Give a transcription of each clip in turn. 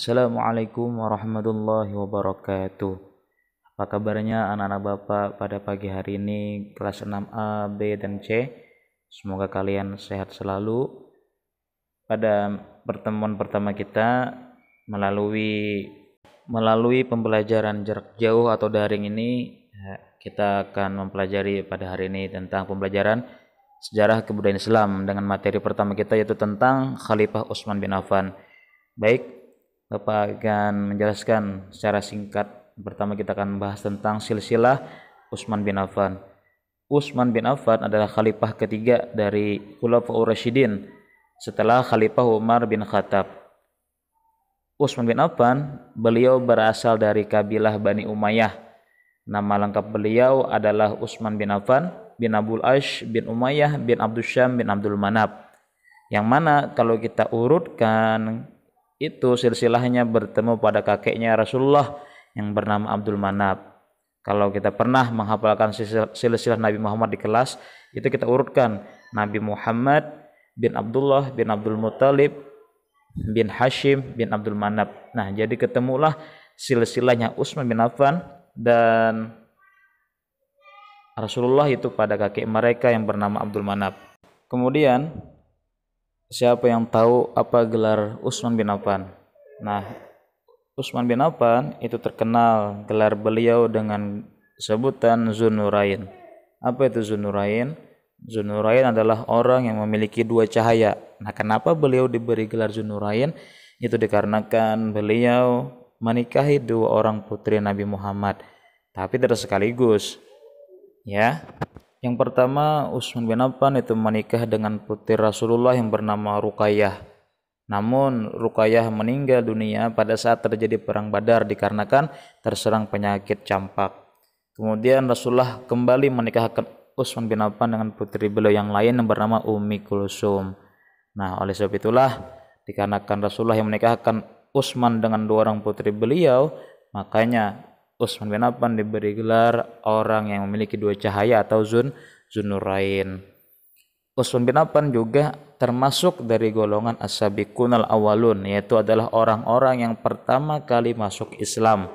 Assalamualaikum warahmatullahi wabarakatuh. Apa kabarnya anak-anak Bapak pada pagi hari ini kelas 6A, B, dan C? Semoga kalian sehat selalu. Pada pertemuan pertama kita melalui melalui pembelajaran jarak jauh atau daring ini eh, kita akan mempelajari pada hari ini tentang pembelajaran sejarah kebudayaan Islam dengan materi pertama kita yaitu tentang Khalifah Utsman bin Affan. Baik, Bapak akan menjelaskan secara singkat. Pertama kita akan membahas tentang silsilah Utsman bin Affan. Utsman bin Affan adalah khalifah ketiga dari Khulafaur Rasyidin setelah Khalifah Umar bin Khattab. Utsman bin Affan, beliau berasal dari kabilah Bani Umayyah. Nama lengkap beliau adalah Utsman bin Affan bin Abdul Aish bin Umayyah bin Abdul Syam bin Abdul Manab. Yang mana kalau kita urutkan itu silsilahnya bertemu pada kakeknya Rasulullah yang bernama Abdul Manab. Kalau kita pernah menghafalkan silsilah Nabi Muhammad di kelas, itu kita urutkan Nabi Muhammad bin Abdullah bin Abdul Muthalib bin Hashim bin Abdul Manab. Nah, jadi ketemulah silsilahnya Utsman bin Affan dan Rasulullah itu pada kakek mereka yang bernama Abdul Manab. Kemudian siapa yang tahu apa gelar Usman bin Affan nah Usman bin Affan itu terkenal gelar beliau dengan sebutan Zunurain apa itu Zunurain Zunurain adalah orang yang memiliki dua cahaya nah kenapa beliau diberi gelar Zunurain itu dikarenakan beliau menikahi dua orang putri Nabi Muhammad tapi tidak sekaligus ya yang pertama, Utsman bin Affan itu menikah dengan putri Rasulullah yang bernama Ruqayyah. Namun Ruqayyah meninggal dunia pada saat terjadi perang Badar dikarenakan terserang penyakit campak. Kemudian Rasulullah kembali menikahkan Utsman bin Affan dengan putri beliau yang lain yang bernama Ummi Kulsum. Nah, oleh sebab itulah dikarenakan Rasulullah yang menikahkan Utsman dengan dua orang putri beliau, makanya Utsman bin Affan diberi gelar orang yang memiliki dua cahaya atau zun zunurain. Utsman bin Affan juga termasuk dari golongan as-sabiqun al-awwalun yaitu adalah orang-orang yang pertama kali masuk Islam.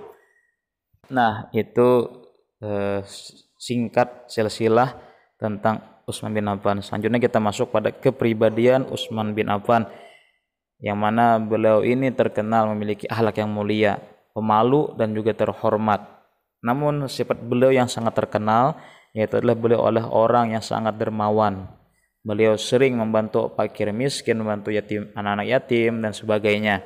Nah, itu eh, singkat silsilah tentang Utsman bin Affan. Selanjutnya kita masuk pada kepribadian Utsman bin Affan yang mana beliau ini terkenal memiliki akhlak yang mulia pemalu dan juga terhormat. Namun sifat beliau yang sangat terkenal yaitu adalah beliau oleh orang yang sangat dermawan. Beliau sering membantu fakir miskin, membantu yatim, anak-anak yatim dan sebagainya.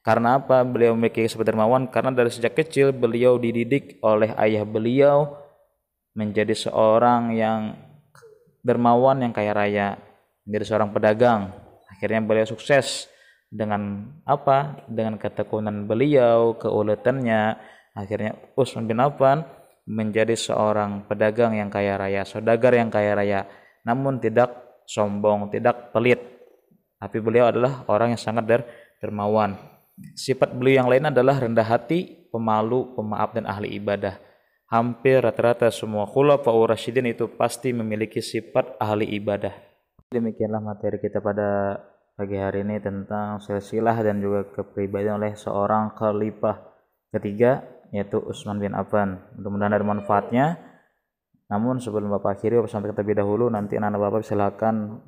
Karena apa? Beliau memiliki sifat dermawan karena dari sejak kecil beliau dididik oleh ayah beliau menjadi seorang yang dermawan yang kaya raya, menjadi seorang pedagang. Akhirnya beliau sukses dengan apa dengan ketekunan beliau keuletannya akhirnya Utsman bin Affan menjadi seorang pedagang yang kaya raya saudagar yang kaya raya namun tidak sombong tidak pelit tapi beliau adalah orang yang sangat der dermawan sifat beliau yang lain adalah rendah hati pemalu pemaaf dan ahli ibadah hampir rata-rata semua pak rasyidin itu pasti memiliki sifat ahli ibadah demikianlah materi kita pada pagi hari ini tentang silsilah dan juga kepribadian oleh seorang khalifah ketiga yaitu Utsman bin Affan. Mudah-mudahan ada manfaatnya. Namun sebelum Bapak akhiri Bapak sampai terlebih dahulu nanti anak-anak Bapak silakan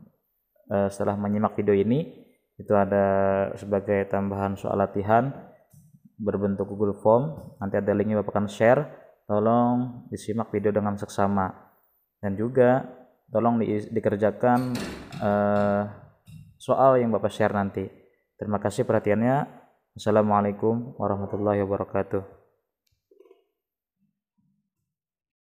uh, setelah menyimak video ini itu ada sebagai tambahan soal latihan berbentuk Google Form. Nanti ada linknya Bapak akan share. Tolong disimak video dengan seksama dan juga tolong di, dikerjakan uh, soal yang Bapak share nanti. Terima kasih perhatiannya. Assalamualaikum warahmatullahi wabarakatuh.